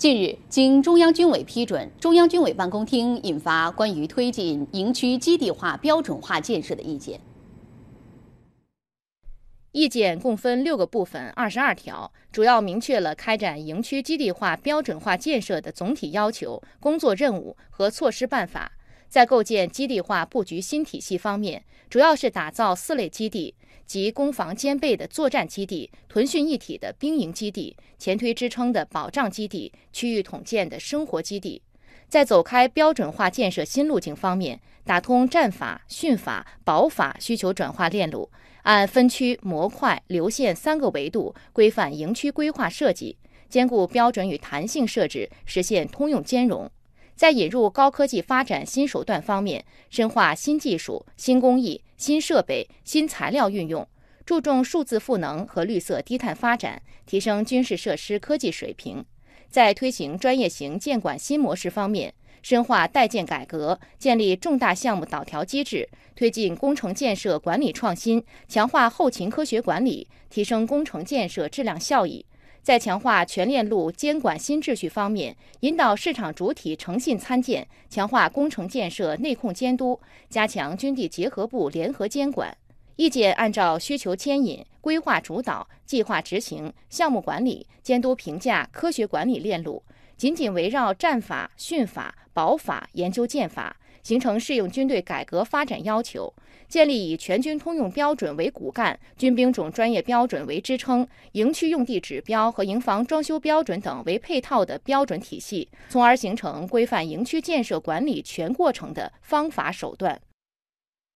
近日，经中央军委批准，中央军委办公厅印发《关于推进营区基地化标准化建设的意见》。意见共分六个部分，二十二条，主要明确了开展营区基地化标准化建设的总体要求、工作任务和措施办法。在构建基地化布局新体系方面，主要是打造四类基地，即攻防兼备的作战基地、屯训一体的兵营基地、前推支撑的保障基地、区域统建的生活基地。在走开标准化建设新路径方面，打通战法、训法、保法需求转化链路，按分区、模块、流线三个维度规范营区规划设计，兼顾标准与弹性设置，实现通用兼容。在引入高科技发展新手段方面，深化新技术、新工艺、新设备、新材料运用，注重数字赋能和绿色低碳发展，提升军事设施科技水平。在推行专业型建管新模式方面，深化代建改革，建立重大项目导调机制，推进工程建设管理创新，强化后勤科学管理，提升工程建设质量效益。在强化全链路监管新秩序方面，引导市场主体诚信参建，强化工程建设内控监督，加强军地结合部联合监管。意见按照需求牵引、规划主导、计划执行、项目管理、监督评价、科学管理链路，紧紧围绕战法、训法、保法研究建法。形成适应军队改革发展要求，建立以全军通用标准为骨干、军兵种专业标准为支撑、营区用地指标和营房装修标准等为配套的标准体系，从而形成规范营区建设管理全过程的方法手段。